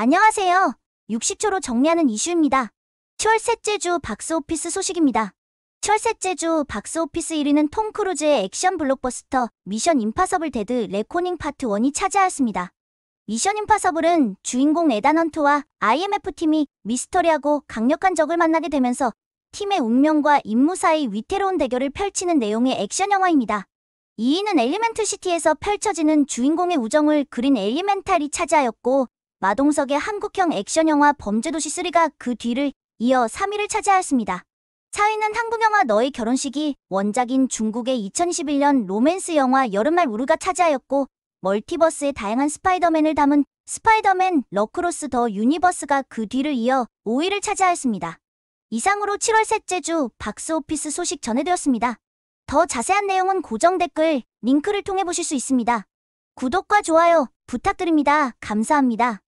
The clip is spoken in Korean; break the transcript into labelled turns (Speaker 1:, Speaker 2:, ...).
Speaker 1: 안녕하세요. 60초로 정리하는 이슈입니다. 1월 셋째 주 박스오피스 소식입니다. 1월 셋째 주 박스오피스 1위는 톰 크루즈의 액션 블록버스터 미션 임파서블 데드 레코닝 파트 1이 차지하였습니다. 미션 임파서블은 주인공 에단 헌트와 IMF팀이 미스터리하고 강력한 적을 만나게 되면서 팀의 운명과 임무 사이 위태로운 대결을 펼치는 내용의 액션 영화입니다. 2위는 엘리멘트 시티에서 펼쳐지는 주인공의 우정을 그린 엘리멘탈이 차지하였고 마동석의 한국형 액션 영화 범죄도시 3가 그 뒤를 이어 3위를 차지하였습니다. 4위는 한국 영화 너의 결혼식이 원작인 중국의 2021년 로맨스 영화 여름말 우르가 차지하였고 멀티버스의 다양한 스파이더맨을 담은 스파이더맨 러크로스 더 유니버스가 그 뒤를 이어 5위를 차지하였습니다. 이상으로 7월 셋째 주 박스오피스 소식 전해드렸습니다. 더 자세한 내용은 고정 댓글 링크를 통해 보실 수 있습니다. 구독과 좋아요 부탁드립니다. 감사합니다.